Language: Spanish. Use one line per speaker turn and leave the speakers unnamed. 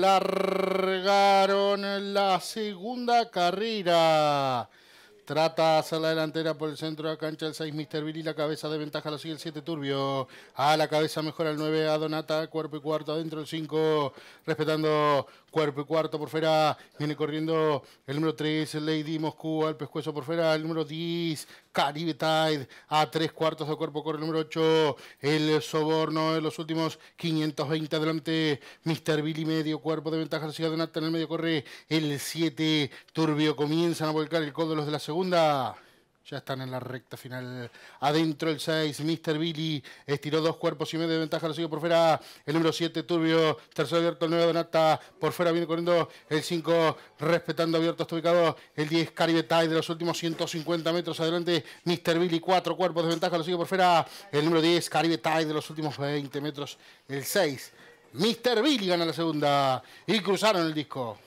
Largaron la segunda carrera. Trata hacer la delantera por el centro de la cancha el 6 Mr. Billy. La cabeza de ventaja lo sigue el 7 Turbio. A la cabeza mejor al 9 a Donata. Cuerpo y cuarto adentro el 5. Respetando cuerpo y cuarto por fuera. Viene corriendo el número 3 Lady Moscú al pescuezo por fuera. El número 10 Caribe Tide. A tres cuartos de cuerpo corre el número 8. El soborno en los últimos 520 adelante. Mr. Billy medio cuerpo de ventaja lo sigue Donata. En el medio corre el 7 Turbio. Comienzan a volcar el codo los de la segunda segunda. Ya están en la recta final. Adentro el 6, Mr. Billy. Estiró dos cuerpos y medio de ventaja. Lo sigue por fuera. El número 7, Turbio. Tercero abierto el 9, Donata. Por fuera viene corriendo el 5, respetando abierto. Está ubicado el 10, Caribe Tide. De los últimos 150 metros adelante, Mr. Billy. Cuatro cuerpos de ventaja. Lo sigue por fuera el número 10, Caribe Tide. De los últimos 20 metros, el 6. Mr. Billy gana la segunda. Y cruzaron el disco.